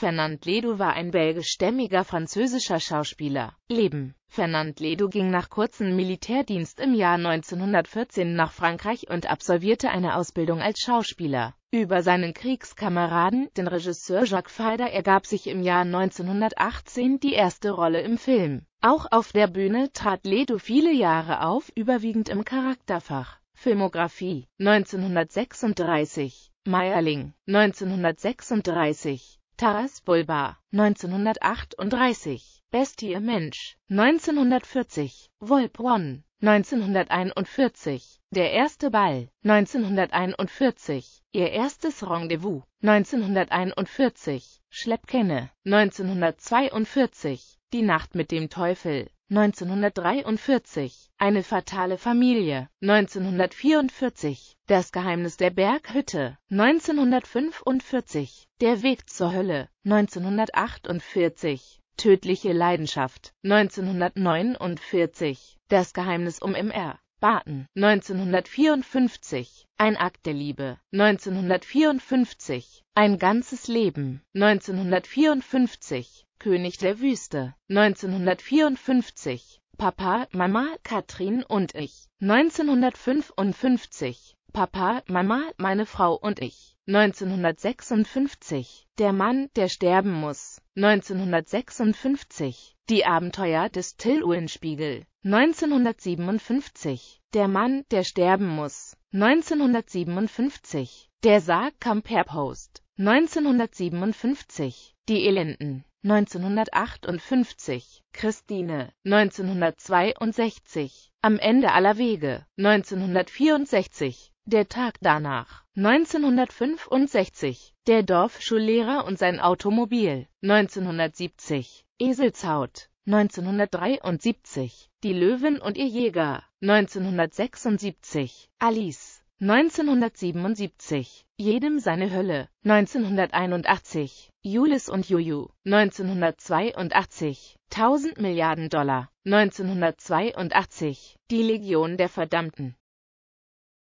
Fernand Ledoux war ein belgischstämmiger französischer Schauspieler. Leben Fernand Ledoux ging nach kurzem Militärdienst im Jahr 1914 nach Frankreich und absolvierte eine Ausbildung als Schauspieler. Über seinen Kriegskameraden, den Regisseur Jacques Feider ergab sich im Jahr 1918 die erste Rolle im Film. Auch auf der Bühne trat Ledoux viele Jahre auf, überwiegend im Charakterfach. Filmografie 1936 Meierling 1936 Taras Bulba, 1938, Bestie Mensch, 1940, Volp One, 1941, Der erste Ball, 1941, Ihr erstes Rendezvous, 1941, Schleppkenne, 1942, Die Nacht mit dem Teufel, 1943, Eine fatale Familie, 1944, Das Geheimnis der Berghütte, 1945, Der Weg zur Hölle, 1948, Tödliche Leidenschaft, 1949, Das Geheimnis um MR, Baten, 1954, Ein Akt der Liebe, 1954, Ein ganzes Leben, 1954, König der Wüste, 1954, Papa, Mama, Katrin und ich, 1955, Papa, Mama, meine Frau und ich. 1956 Der Mann, der sterben muss. 1956 Die Abenteuer des Till Eulenspiegel. 1957 Der Mann, der sterben muss. 1957 Der Sarg kam per Post. 1957 Die Elenden. 1958, Christine, 1962, Am Ende aller Wege, 1964, Der Tag danach, 1965, Der Dorfschullehrer und sein Automobil, 1970, Eselshaut, 1973, Die Löwin und ihr Jäger, 1976, Alice, 1977, jedem seine Hölle, 1981, Julis und Juju, 1982, 1000 Milliarden Dollar, 1982, die Legion der Verdammten,